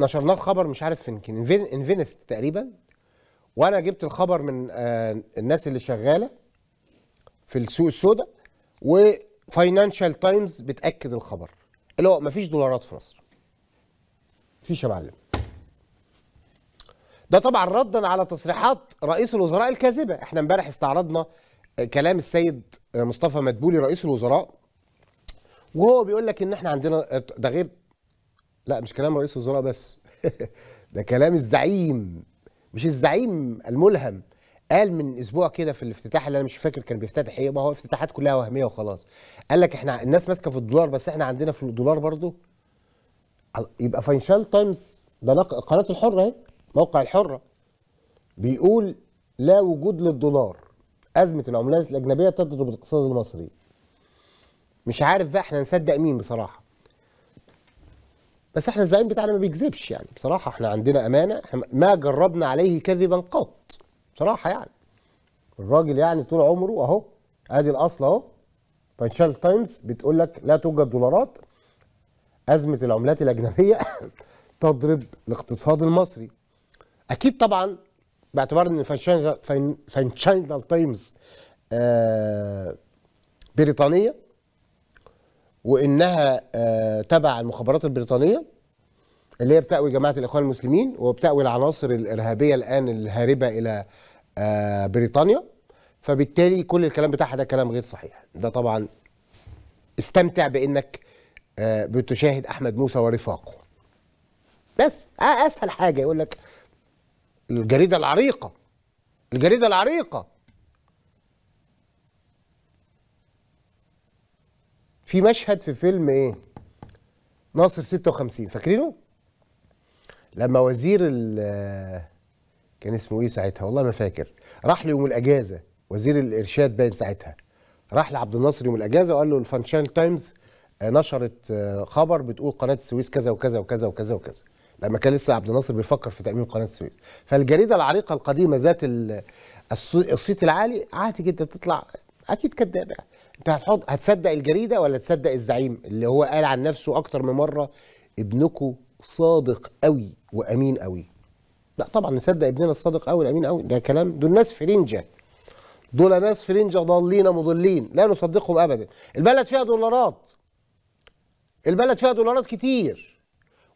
نشرناه خبر مش عارف فين كان انفينست تقريبا وانا جبت الخبر من آه، الناس اللي شغاله في السوق السوداء وفاينانشال تايمز بتاكد الخبر اللي هو مفيش دولارات في مصر مفيش يا معلم ده طبعا ردا على تصريحات رئيس الوزراء الكاذبه احنا امبارح استعرضنا آه، كلام السيد آه، مصطفى مدبولي رئيس الوزراء وهو بيقول لك ان احنا عندنا ده غير لا مش كلام رئيس وزراء بس ده كلام الزعيم مش الزعيم الملهم قال من اسبوع كده في الافتتاح اللي انا مش فاكر كان بيفتتح ايه ما هو افتتاحات كلها وهميه وخلاص قال لك احنا الناس ماسكه في الدولار بس احنا عندنا في الدولار برضو يبقى فاينشال تايمز ده قناه الحره اهي موقع الحره بيقول لا وجود للدولار ازمه العملات الاجنبيه تضرب الاقتصاد المصري مش عارف بقى احنا نصدق مين بصراحه بس احنا الزعيم بتاعنا ما بيكذبش يعني بصراحه احنا عندنا امانه احنا ما جربنا عليه كذبا قط بصراحه يعني الراجل يعني طول عمره اهو ادي الاصل اهو فانشال تايمز بتقول لك لا توجد دولارات ازمه العملات الاجنبيه تضرب الاقتصاد المصري اكيد طبعا باعتبار ان فانشال تايمز آه بريطانيه وانها آه، تبع المخابرات البريطانيه اللي هي بتأوي جماعه الاخوان المسلمين وبتأوي العناصر الارهابيه الان الهاربه الى آه، بريطانيا فبالتالي كل الكلام بتاعها ده كلام غير صحيح ده طبعا استمتع بانك آه، بتشاهد احمد موسى ورفاقه بس اسهل حاجه يقول لك الجريده العريقه الجريده العريقه في مشهد في فيلم ايه ناصر 56 فاكرينه لما وزير ال كان اسمه ايه ساعتها والله ما فاكر راح له يوم الاجازه وزير الارشاد باين ساعتها راح لعبد الناصر يوم الاجازه وقال له الفانشال تايمز آه، نشرت آه، خبر بتقول قناه السويس كذا وكذا وكذا وكذا وكذا لما كان لسه عبد الناصر بيفكر في تأمين قناه السويس فالجريده العريقه القديمه ذات الصيت العالي عادي جدا تطلع اكيد كدابه انت هتحط هتصدق الجريده ولا تصدق الزعيم اللي هو قال عن نفسه اكتر من مره ابنكم صادق قوي وامين قوي لا طبعا نصدق ابننا الصادق قوي والامين قوي ده كلام دول ناس فرنجه دول ناس فرنجه ضالين مضلين لا نصدقهم ابدا البلد فيها دولارات البلد فيها دولارات كتير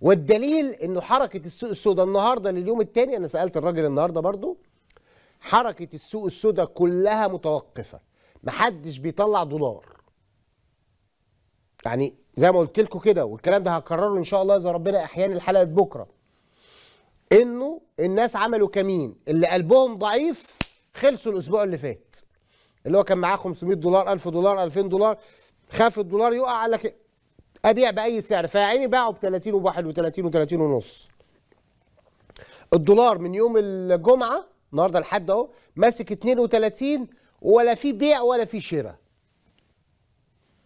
والدليل انه حركه السوق السوداء النهارده لليوم الثاني انا سالت الراجل النهارده برضو حركه السوق السوداء كلها متوقفه محدش بيطلع دولار يعني زي ما قلت لكم كده والكلام ده هكرره ان شاء الله اذا ربنا احيانا الحلقه بكره انه الناس عملوا كمين اللي قلبهم ضعيف خلصوا الاسبوع اللي فات اللي هو كان معاه 500 دولار 1000 دولار 2000 دولار خاف الدولار يقع قال لك ابيع باي سعر فيا عيني باعه ب 30 وب 31 و30 ونص الدولار من يوم الجمعه النهارده لحد اهو ماسك 32 ولا في بيع ولا في شراء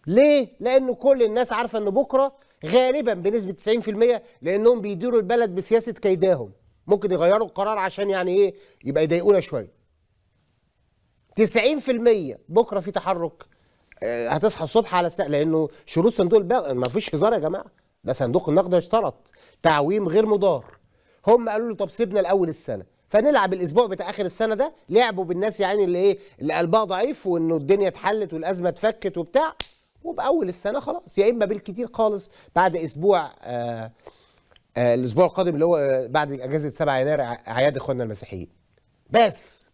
ليه؟ لأن كل الناس عارفة أن بكرة غالبا بنسبة 90% لأنهم بيديروا البلد بسياسة كيداهم ممكن يغيروا القرار عشان يعني إيه يبقى يضايقونا شوية 90% بكرة في تحرك آه، هتصحى الصبح على الساعة لأنه شروط صندوق البنك ما فيش هزار يا جماعة ده صندوق النقد اشترط تعويم غير مضار هم قالوا له طب سيبنا الأول السنة فنلعب الاسبوع بتاع اخر السنه ده لعبوا بالناس يعني اللي ايه اللي قلبها ضعيف وانه الدنيا اتحلت والازمه اتفكت وبتاع وباول السنه خلاص يا اما بالكتير خالص بعد اسبوع آآ آه، آآ آه، الاسبوع القادم اللي هو آه، بعد اجازه 7 يناير اعياد اخواننا المسيحيين بس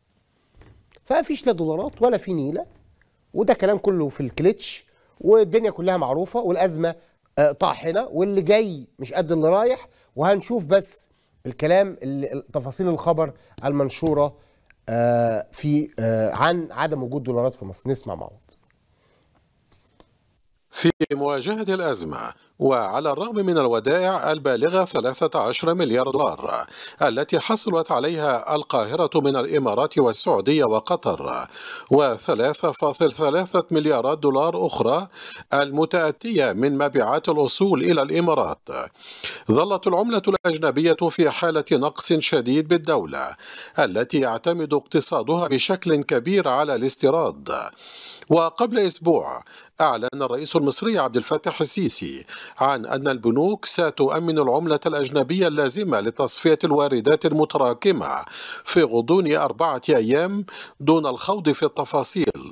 فمفيش لا دولارات ولا في نيله وده كلام كله في الكليتش والدنيا كلها معروفه والازمه طاحنه واللي جاي مش قد اللي رايح وهنشوف بس الكلام تفاصيل الخبر المنشوره آه، في آه، عن عدم وجود دولارات في مصر نسمع معه في مواجهة الأزمة وعلى الرغم من الودائع البالغة 13 مليار دولار التي حصلت عليها القاهرة من الإمارات والسعودية وقطر و3.3 مليارات دولار أخرى المتأتية من مبيعات الوصول إلى الإمارات ظلت العملة الأجنبية في حالة نقص شديد بالدولة التي يعتمد اقتصادها بشكل كبير على الاستيراد وقبل أسبوع أعلن الرئيس المصري عبد الفتاح السيسي عن أن البنوك ستؤمن العملة الأجنبية اللازمة لتصفية الواردات المتراكمة في غضون أربعة أيام دون الخوض في التفاصيل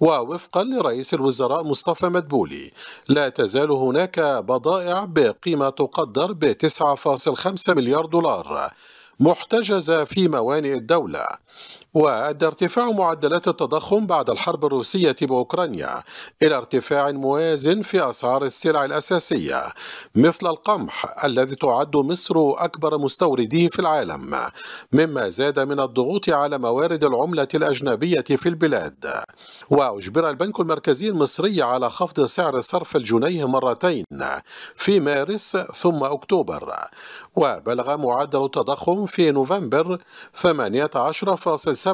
ووفقا لرئيس الوزراء مصطفى مدبولي لا تزال هناك بضائع بقيمة تقدر ب 9.5 مليار دولار محتجزة في موانئ الدولة وأدى ارتفاع معدلات التضخم بعد الحرب الروسية بأوكرانيا إلى ارتفاع موازن في أسعار السلع الأساسية مثل القمح الذي تعد مصر أكبر مستورديه في العالم مما زاد من الضغوط على موارد العملة الأجنبية في البلاد وأجبر البنك المركزي المصري على خفض سعر صرف الجنيه مرتين في مارس ثم أكتوبر وبلغ معدل التضخم في نوفمبر 18.6 7%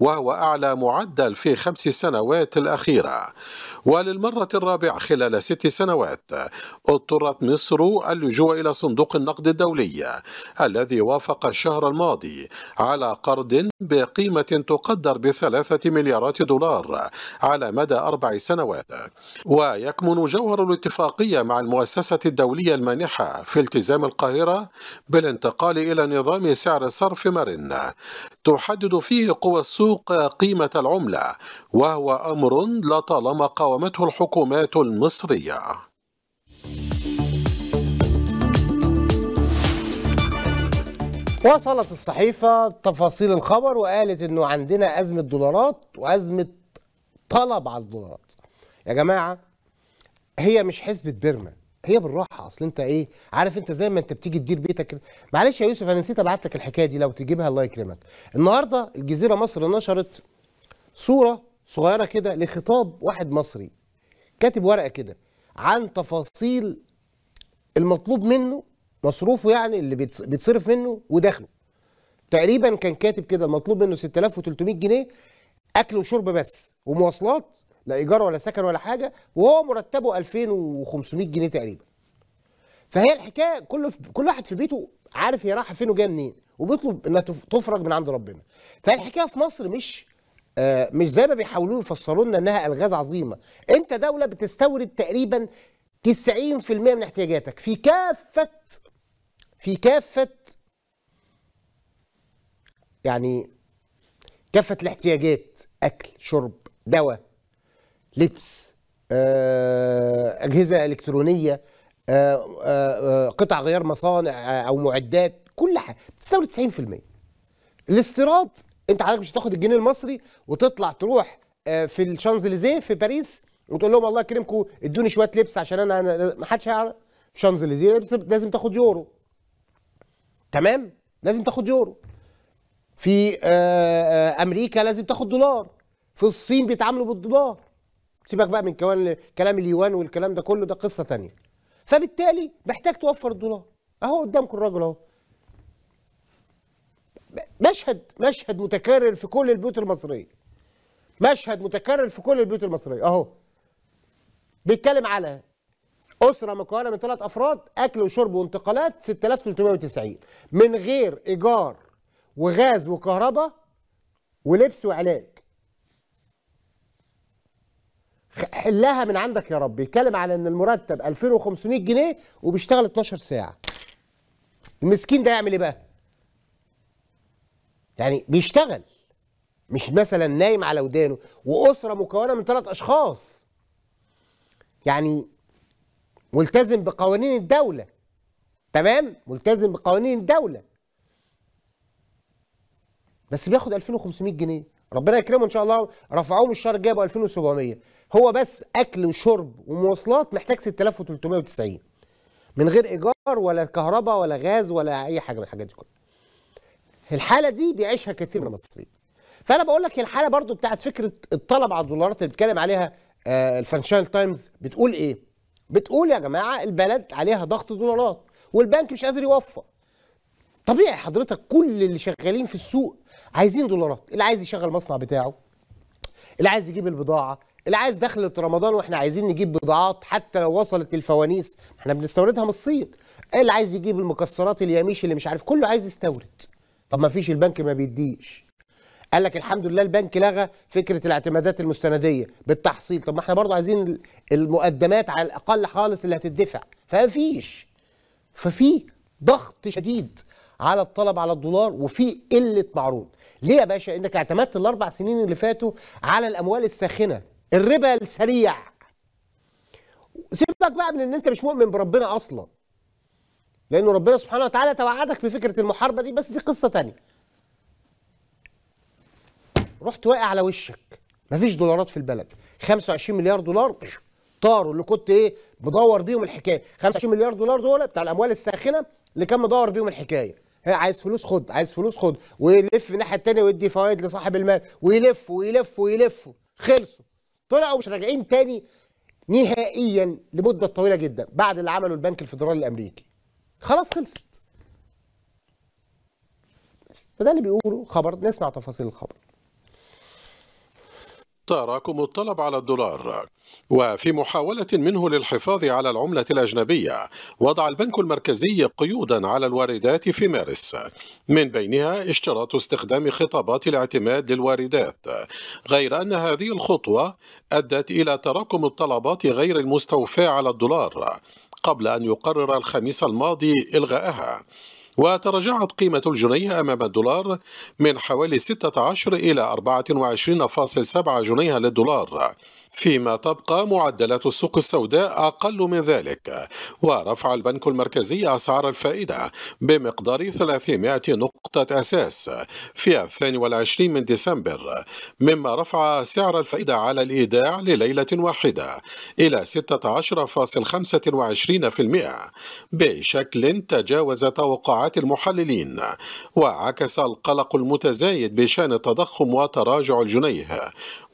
وهو أعلى معدل في خمس سنوات الأخيرة وللمرة الرابعة خلال ست سنوات اضطرت مصر اللجوء إلى صندوق النقد الدولي الذي وافق الشهر الماضي على قرض بقيمة تقدر بثلاثة مليارات دولار على مدى أربع سنوات ويكمن جوهر الاتفاقية مع المؤسسة الدولية المانحة في التزام القاهرة بالانتقال إلى نظام سعر صرف مرن تحدد فيه قوى السوق قيمة العملة وهو أمر لطالما قاومته الحكومات المصرية وصلت الصحيفة تفاصيل الخبر وقالت انه عندنا أزمة دولارات وأزمة طلب على الدولارات يا جماعة هي مش حسبة بيرمان. هي بالراحه اصل انت ايه عارف انت زي ما انت بتيجي تدير بيتك كده معلش يا يوسف انا نسيت ابعت لك الحكايه دي لو تجيبها الله يكرمك النهارده الجزيره مصر نشرت صوره صغيره كده لخطاب واحد مصري كاتب ورقه كده عن تفاصيل المطلوب منه مصروفه يعني اللي بيتصرف منه ودخله تقريبا كان كاتب كده المطلوب منه 6300 جنيه اكل وشرب بس ومواصلات لا ايجار ولا سكن ولا حاجه وهو مرتبه 2500 جنيه تقريبا فهي الحكايه كل كل واحد في بيته عارف هي رايحه فين وجايه منين وبيطلب انها تفرج من عند ربنا فالحكايه في مصر مش آه، مش زي ما بيحاولوا يفسروا لنا انها الغاز عظيمه انت دوله بتستورد تقريبا 90% من احتياجاتك في كافه في كافه يعني كافه الاحتياجات اكل شرب دواء لبس آه، اجهزه الكترونيه آه، آه، قطع غيار مصانع او معدات كل حاجه بتستورد 90% الاستيراد انت حضرتك مش هتاخد الجنيه المصري وتطلع تروح في الشانزليزيه في باريس وتقول لهم الله يكرمكم ادوني شويه لبس عشان انا ما حدش هيعرف شانزليزيه لازم تاخد يورو تمام لازم تاخد يورو في امريكا لازم تاخد دولار في الصين بيتعاملوا بالدولار سيبك بقى من كمان كلام اليوان والكلام ده كله ده قصه ثانيه فبالتالي محتاج توفر الدولار اهو قدامكم الراجل اهو مشهد مشهد متكرر في كل البيوت المصريه مشهد متكرر في كل البيوت المصريه اهو بيتكلم على اسره مكونه من ثلاث افراد اكل وشرب وانتقالات 6390 من غير ايجار وغاز وكهرباء ولبس وعلاج حلها من عندك يا رب بيتكلم على ان المرتب 2500 جنيه وبيشتغل 12 ساعه المسكين ده يعمل ايه بقى يعني بيشتغل مش مثلا نايم على ودانه واسره مكونه من ثلاث اشخاص يعني ملتزم بقوانين الدوله تمام ملتزم بقوانين الدوله بس بياخد 2500 جنيه ربنا يكرمه ان شاء الله رفعوه من الشهر الجاي ب 2700 هو بس اكل وشرب ومواصلات محتاج 6390 من غير ايجار ولا كهرباء ولا غاز ولا اي حاجه من الحاجات دي كلها الحاله دي بيعيشها كثير من المصريين فانا بقول لك الحاله برضو بتاعت فكره الطلب على الدولارات اللي بيتكلم عليها آه، الفانشال تايمز بتقول ايه بتقول يا جماعه البلد عليها ضغط دولارات والبنك مش قادر يوفر طبيعي حضرتك كل اللي شغالين في السوق عايزين دولارات اللي عايز يشغل المصنع بتاعه اللي عايز يجيب البضاعه اللي عايز دخلة رمضان واحنا عايزين نجيب بضاعات حتى لو وصلت للفوانيس احنا بنستوردها من الصين ايه اللي عايز يجيب المكسرات اليميش اللي مش عارف كله عايز يستورد طب ما فيش البنك ما بيديش قال لك الحمد لله البنك لغى فكره الاعتمادات المستنديه بالتحصيل طب ما احنا برضه عايزين المقدمات على الاقل خالص اللي هتدفع فما فيش ففي ضغط شديد على الطلب على الدولار وفي قله معروض ليه يا باشا انك اعتمدت الاربع سنين اللي فاتوا على الاموال الساخنه الربا السريع سيبك بقى من ان انت مش مؤمن بربنا اصلا لانه ربنا سبحانه وتعالى توعدك بفكره المحاربه دي بس دي قصه تانية رحت واقع على وشك مفيش دولارات في البلد 25 مليار دولار طاروا اللي كنت ايه بدور بيهم الحكايه 25 مليار دولار دول بتاع الاموال الساخنه اللي كان مدور بيهم الحكايه عايز فلوس خد عايز فلوس خد ويلف الناحيه الثانيه ويدي فوائد لصاحب المال ويلف ويلف ويلف, ويلف. خلصوا طلعوا مش راجعين تاني نهائيا لمده طويله جدا بعد اللي عمله البنك الفدرالي الامريكي خلاص خلصت فده اللي بيقوله خبر نسمع تفاصيل الخبر تراكم الطلب على الدولار وفي محاولة منه للحفاظ على العملة الأجنبية وضع البنك المركزي قيودا على الواردات في مارس من بينها اشتراط استخدام خطابات الاعتماد للواردات غير أن هذه الخطوة أدت إلى تراكم الطلبات غير المستوفاة على الدولار قبل أن يقرر الخميس الماضي إلغائها وتراجعت قيمة الجنيه أمام الدولار من حوالي 16 إلى 24.7 جنيها للدولار فيما تبقى معدلات السوق السوداء أقل من ذلك ورفع البنك المركزي أسعار الفائدة بمقدار 300 نقطة أساس في 22 من ديسمبر مما رفع سعر الفائدة على الإيداع لليلة واحدة إلى 16.25% بشكل تجاوز توقعات توقعات المحللين وعكس القلق المتزايد بشأن التضخم وتراجع الجنيه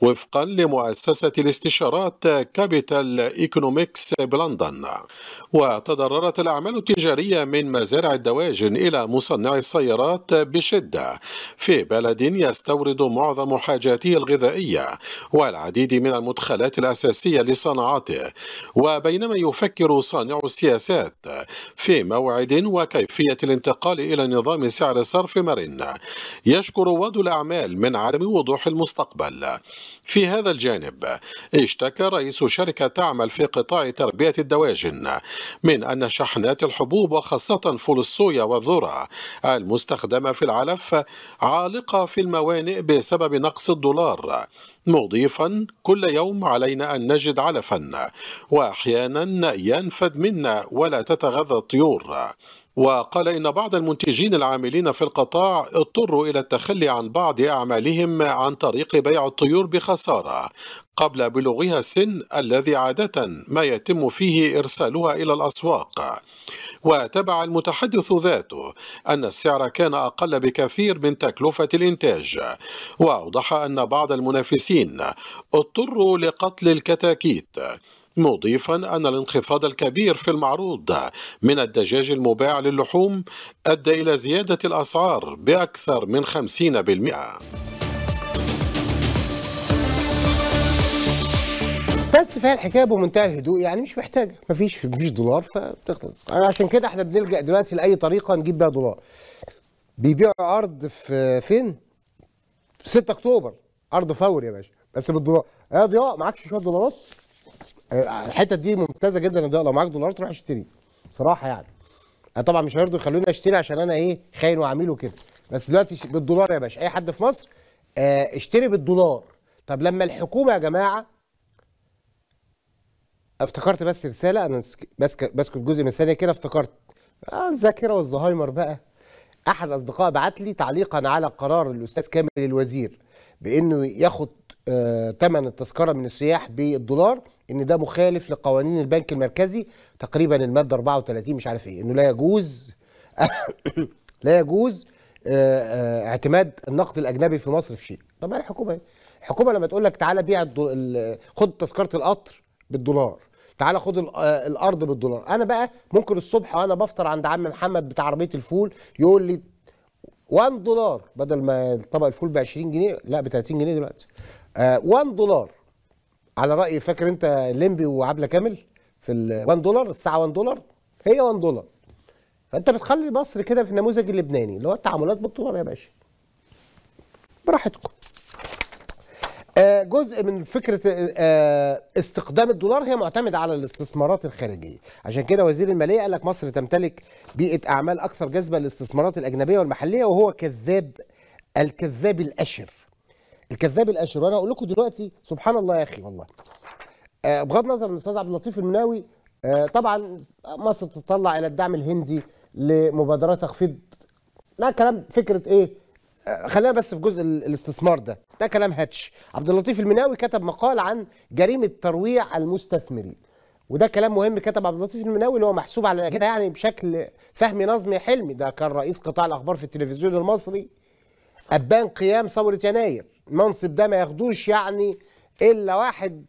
وفقا لمؤسسة الاستشارات كابيتال ايكونوميكس بلندن وتضررت الأعمال التجارية من مزارع الدواجن إلى مصنعي السيارات بشدة في بلد يستورد معظم حاجاته الغذائية والعديد من المدخلات الأساسية لصناعاته وبينما يفكر صانع السياسات في موعد وكيفية الانتقال إلى نظام سعر صرف مرن يشكر رواد الأعمال من عدم وضوح المستقبل في هذا الجانب اشتكى رئيس شركة تعمل في قطاع تربية الدواجن من أن شحنات الحبوب وخاصة فول الصويا والذرة المستخدمة في العلف عالقة في الموانئ بسبب نقص الدولار مضيفا كل يوم علينا أن نجد علفا وأحيانا ينفد منا ولا تتغذى الطيور وقال إن بعض المنتجين العاملين في القطاع اضطروا إلى التخلي عن بعض أعمالهم عن طريق بيع الطيور بخسارة قبل بلوغها السن الذي عادة ما يتم فيه إرسالها إلى الأسواق وتبع المتحدث ذاته أن السعر كان أقل بكثير من تكلفة الإنتاج وأوضح أن بعض المنافسين اضطروا لقتل الكتاكيت مضيفا أن الانخفاض الكبير في المعروض من الدجاج المباع للحوم أدى إلى زيادة الأسعار بأكثر من 50% بس فيها الحكايه بمنتهى الهدوء يعني مش محتاجه مفيش مفيش دولار فبتخلص عشان كده احنا بنلجا دلوقتي لاي طريقه نجيب بيها دولار بيبيعوا ارض في فين؟ في 6 اكتوبر ارض فوري يا باشا بس بالدولار يا ضياء معكش شويه دولارات آه، الحته دي ممتازه جدا يا ضياء لو معاك دولارات روح اشتري بصراحه يعني انا آه، طبعا مش هيرضوا يخلوني اشتري عشان انا ايه خاين وعميل وكده بس دلوقتي بالدولار يا باشا اي حد في مصر آه، اشتري بالدولار طب لما الحكومه يا جماعه افتكرت بس رساله انا بسكت بسكت جزء من ثانيه كده افتكرت آه الذاكره والزهايمر بقى احد الاصدقاء بعت لي تعليقا على قرار الاستاذ كامل الوزير بانه ياخد ثمن آه التذكره من السياح بالدولار ان ده مخالف لقوانين البنك المركزي تقريبا الماده 34 مش عارف ايه انه لا يجوز لا يجوز آه آه اعتماد النقد الاجنبي في مصر في شيء طب الحكومه الحكومه لما تقول لك تعالى بيع خد تذكره القطر بالدولار تعالى خد آه، الارض بالدولار انا بقى ممكن الصبح وانا بفطر عند عم محمد بتاع عربيه الفول يقول لي 1 دولار بدل ما طبق الفول ب 20 جنيه لا ب 30 جنيه دلوقتي 1 آه دولار على راي فاكر انت ليمبي وعبله كامل في ال 1 دولار الساعه 1 دولار هي 1 دولار فانت بتخلي مصر كده في النموذج اللبناني اللي هو التعاملات بالدولار يا باشا براحتكم آه، جزء من فكره آه، آه، استخدام الدولار هي معتمده على الاستثمارات الخارجيه عشان كده وزير الماليه قال لك مصر تمتلك بيئه اعمال اكثر جذبه للاستثمارات الاجنبيه والمحليه وهو كذاب الكذاب الاشر الكذاب الاشر وانا اقول لكم دلوقتي سبحان الله يا اخي والله بغض النظر الاستاذ عبد اللطيف المناوي طبعا مصر تتطلع الى الدعم الهندي لمبادرات تخفيض ده كلام فكره ايه خلينا بس في جزء الاستثمار ده ده كلام هاتش عبد اللطيف المناوي كتب مقال عن جريمه ترويع المستثمرين وده كلام مهم كتب عبد اللطيف المناوي اللي هو محسوب على كده يعني بشكل فهمي نظمي حلمي ده كان رئيس قطاع الاخبار في التلفزيون المصري ابان قيام ثوره يناير المنصب ده ما ياخدوش يعني الا واحد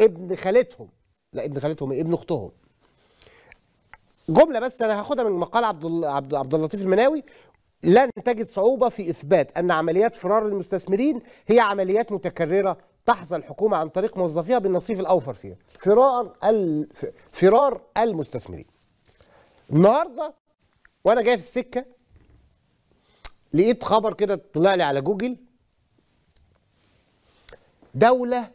ابن خالتهم لا ابن خالتهم إيه؟ ابن اختهم جمله بس انا هاخدها من مقال عبد عبد اللطيف المناوي لن تجد صعوبة في إثبات أن عمليات فرار المستثمرين هي عمليات متكررة تحظى الحكومة عن طريق موظفيها بالنصيف الأوفر فيها فرار, فرار المستثمرين النهاردة وأنا جاي في السكة لقيت خبر كده طلع لي على جوجل دولة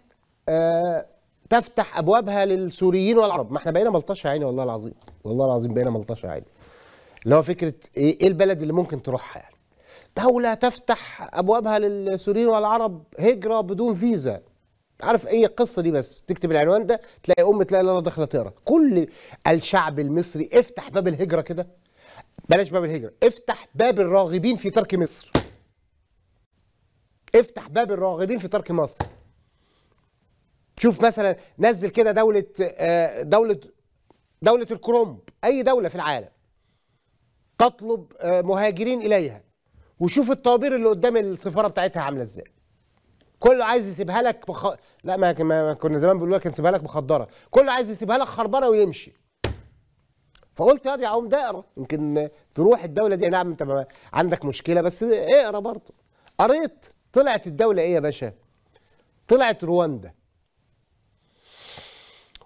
آه تفتح أبوابها للسوريين والعرب ما احنا بقينا ملطشة عيني والله العظيم والله العظيم بقينا ملطشة عيني اللي هو فكره إيه،, ايه البلد اللي ممكن تروحها يعني دولة تفتح أبوابها للسوريين والعرب هجرة بدون فيزا عارف ايه القصه دي بس تكتب العنوان ده تلاقي ام تلاقي لالا داخله تقرا كل الشعب المصري افتح باب الهجره كده بلاش باب الهجره افتح باب الراغبين في ترك مصر افتح باب الراغبين في ترك مصر شوف مثلا نزل كده دوله آه، دوله دوله الكرومب اي دوله في العالم تطلب آه، مهاجرين اليها وشوف الطوابير اللي قدام السفاره بتاعتها عامله ازاي كله عايز يسيبها لك بخ... لا ما, كنا زمان بنقول لك نسيبها لك مخدره كله عايز يسيبها لك خربانه ويمشي فقلت يا ده دائره يمكن تروح الدوله دي نعم انت عندك مشكله بس اقرا برضه قريت طلعت الدوله ايه يا باشا طلعت رواندا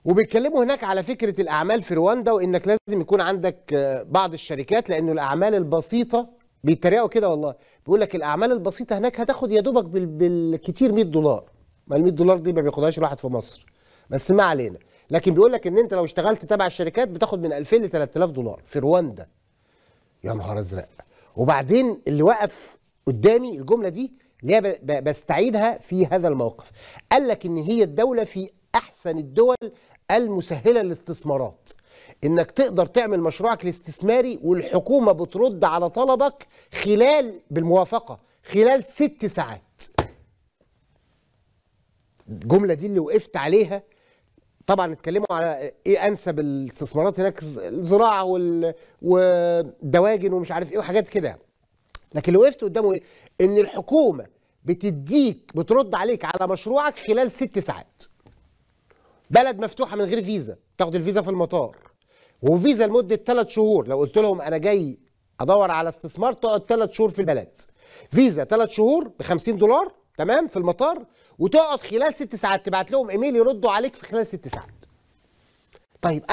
وبيتكلموا هناك على فكره الاعمال في رواندا وانك لازم يكون عندك آه، بعض الشركات لانه الاعمال البسيطه بيتريقوا كده والله بيقول لك الاعمال البسيطه هناك هتاخد يا دوبك بالكتير 100 دولار ما ال 100 دولار دي ما بياخدهاش الواحد في مصر بس ما علينا لكن بيقول لك ان انت لو اشتغلت تبع الشركات بتاخد من 2000 ل 3000 دولار في رواندا يا نهار ازرق وبعدين اللي وقف قدامي الجمله دي اللي هي بستعيدها في هذا الموقف قال لك ان هي الدوله في احسن الدول المسهله للاستثمارات انك تقدر تعمل مشروعك الاستثماري والحكومه بترد على طلبك خلال بالموافقه خلال ست ساعات الجمله دي اللي وقفت عليها طبعا اتكلموا على ايه انسب الاستثمارات هناك الزراعه والدواجن ومش عارف ايه وحاجات كده لكن اللي وقفت قدامه ايه ان الحكومه بتديك بترد عليك على مشروعك خلال ست ساعات بلد مفتوحه من غير فيزا تاخد الفيزا في المطار وفيزا لمده ثلاث شهور لو قلت لهم انا جاي ادور على استثمار تقعد ثلاث شهور في البلد فيزا ثلاث شهور ب 50 دولار تمام في المطار وتقعد خلال ست ساعات تبعت لهم ايميل يردوا عليك في خلال ست ساعات طيب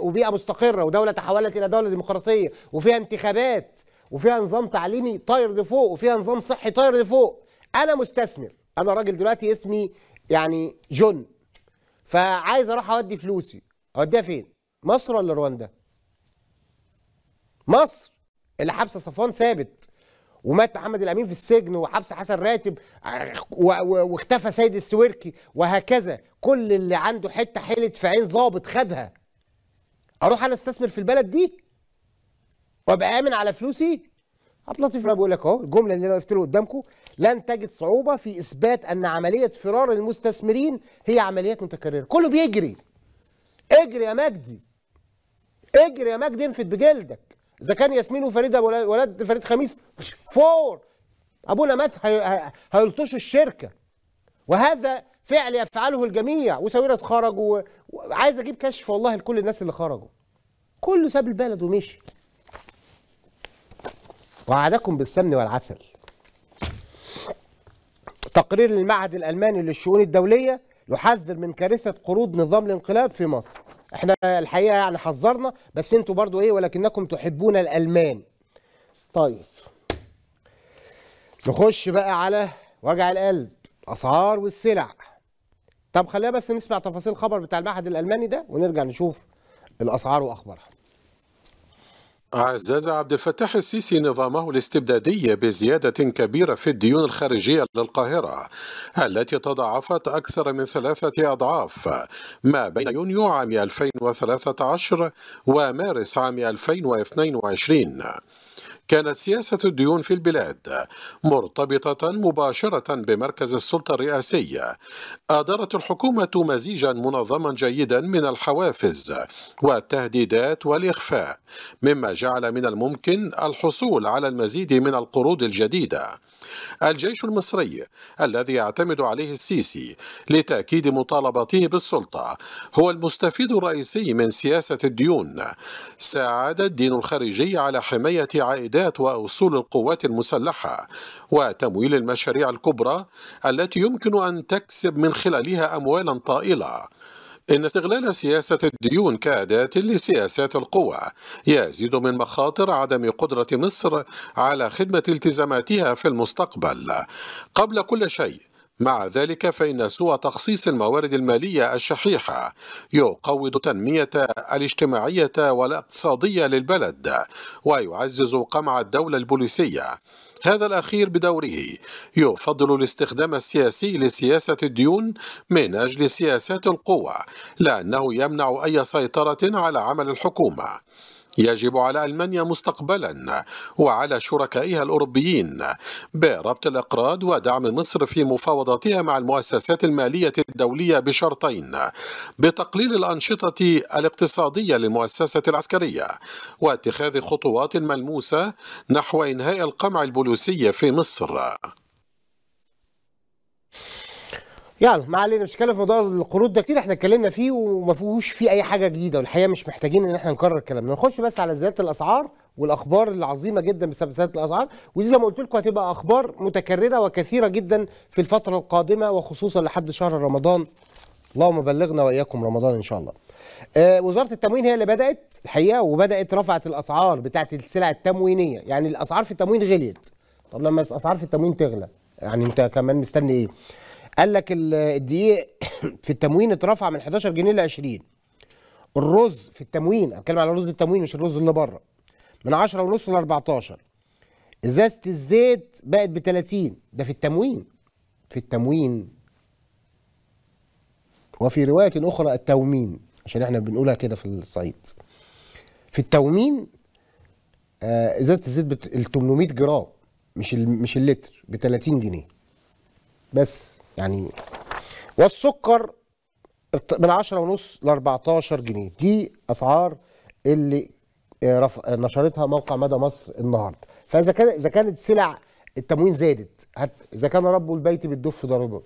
وبيئه مستقره ودوله تحولت الى دوله ديمقراطيه وفيها انتخابات وفيها نظام تعليمي طاير لفوق وفيها نظام صحي طاير لفوق انا مستثمر انا راجل دلوقتي اسمي يعني جون فعايز اروح اودي فلوسي اوديها فين مصر ولا رواندا مصر اللي حبس صفوان ثابت ومات محمد الامين في السجن وحبس حسن راتب واختفى سيد السويركي وهكذا كل اللي عنده حته حيلت في عين ظابط خدها اروح انا استثمر في البلد دي وابقى امن على فلوسي عبد اللطيف انا بقول لك اهو الجمله اللي انا له قدامكم لن تجد صعوبه في اثبات ان عمليه فرار المستثمرين هي عمليات متكرره كله بيجري اجري يا مجدي اجري يا مجدي انفد بجلدك اذا كان ياسمين وفريد ولاد فريد خميس فور ابونا مات هيلطشوا الشركه وهذا فعل يفعله الجميع وساويرس خرج وعايز اجيب كشف والله لكل الناس اللي خرجوا كله ساب البلد ومشي وعدكم بالسمن والعسل تقرير المعهد الألماني للشؤون الدولية يحذر من كارثة قروض نظام الانقلاب في مصر احنا الحقيقة يعني حذرنا بس انتوا برضو ايه ولكنكم تحبون الألمان طيب نخش بقى على وجع القلب اسعار والسلع طب خلينا بس نسمع تفاصيل الخبر بتاع المعهد الألماني ده ونرجع نشوف الأسعار وأخبارها عزز عبد الفتاح السيسي نظامه الاستبدادي بزيادة كبيرة في الديون الخارجية للقاهرة التي تضاعفت أكثر من ثلاثة أضعاف ما بين يونيو عام 2013 ومارس عام 2022 كانت سياسة الديون في البلاد مرتبطة مباشرة بمركز السلطة الرئاسي أدارت الحكومة مزيجا منظما جيدا من الحوافز والتهديدات والإخفاء مما جعل من الممكن الحصول على المزيد من القروض الجديدة الجيش المصري الذي يعتمد عليه السيسي لتأكيد مطالبته بالسلطة هو المستفيد الرئيسي من سياسة الديون ساعد الدين الخارجي على حماية عائدات وأصول القوات المسلحة وتمويل المشاريع الكبرى التي يمكن أن تكسب من خلالها أموالا طائلة إن استغلال سياسة الديون كأداة لسياسات القوى يزيد من مخاطر عدم قدرة مصر على خدمة التزاماتها في المستقبل قبل كل شيء مع ذلك فإن سوء تخصيص الموارد المالية الشحيحة يقوض تنمية الاجتماعية والاقتصادية للبلد ويعزز قمع الدولة البوليسية هذا الأخير بدوره يفضل الاستخدام السياسي لسياسة الديون من أجل سياسات القوة لأنه يمنع أي سيطرة على عمل الحكومة يجب على ألمانيا مستقبلا وعلى شركائها الأوروبيين بربط الإقراض ودعم مصر في مفاوضاتها مع المؤسسات المالية الدولية بشرطين بتقليل الأنشطة الاقتصادية للمؤسسة العسكرية واتخاذ خطوات ملموسة نحو إنهاء القمع البوليسي في مصر يلا ما علينا مش هنتكلم في موضوع القروض ده كتير احنا اتكلمنا فيه وما فيهوش فيه اي حاجه جديده والحقيقه مش محتاجين ان احنا نكرر كلامنا نخش بس على زياده الاسعار والاخبار العظيمه جدا بسبب زياده الاسعار ودي زي ما قلت لكم هتبقى اخبار متكرره وكثيره جدا في الفتره القادمه وخصوصا لحد شهر رمضان اللهم بلغنا واياكم رمضان ان شاء الله. آه وزاره التموين هي اللي بدات الحقيقه وبدات رفعت الاسعار بتاعه السلع التموينيه يعني الاسعار في التموين غليت. طب لما الاسعار في التموين تغلى يعني انت كمان مستني ايه؟ قال لك الدقيق في التموين اترفع من 11 جنيه ل 20 الرز في التموين انا بتكلم على رز التموين مش الرز اللي بره من 10 ونص ل 14 ازازه الزيت بقت ب 30 ده في التموين في التموين وفي روايه اخرى التومين عشان احنا بنقولها كده في الصعيد في التومين آه، ازازه الزيت ال 800 جرام مش مش اللتر ب 30 جنيه بس يعني والسكر من 10 ونص ل 14 جنيه دي اسعار اللي آه، آه، نشرتها موقع مدى مصر النهارده فاذا كان اذا كانت سلع التموين زادت اذا كان رب البيت بالدف ضريبه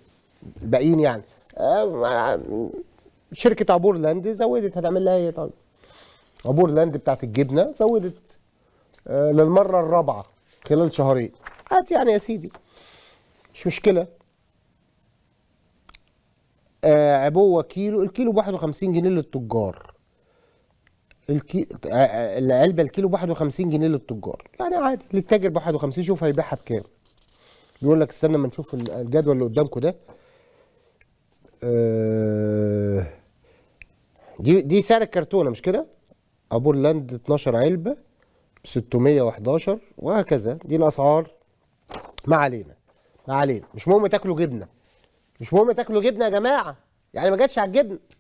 الباقيين يعني آه، شركه عبور لاند زودت هتعمل لها ايه طيب عبور لاند بتاعت الجبنه زودت للمره الرابعه خلال شهرين هات يعني يا سيدي مش مشكله آه عبوه كيلو الكيلو ب 51 جنيه للتجار الكي... آه، آه، العلبه الكيلو ب 51 جنيه للتجار يعني عادي للتاجر ب 51 شوف هيبيعها بكام بيقول لك استنى ما نشوف الجدول اللي قدامكم ده آه... دي دي سعر الكرتونه مش كده ابو لاند 12 علبه 611 وهكذا دي الاسعار ما علينا ما علينا مش مهم تاكلوا جبنه مش مهم تاكلوا جبنه يا جماعه يعني ما جاتش على الجبنه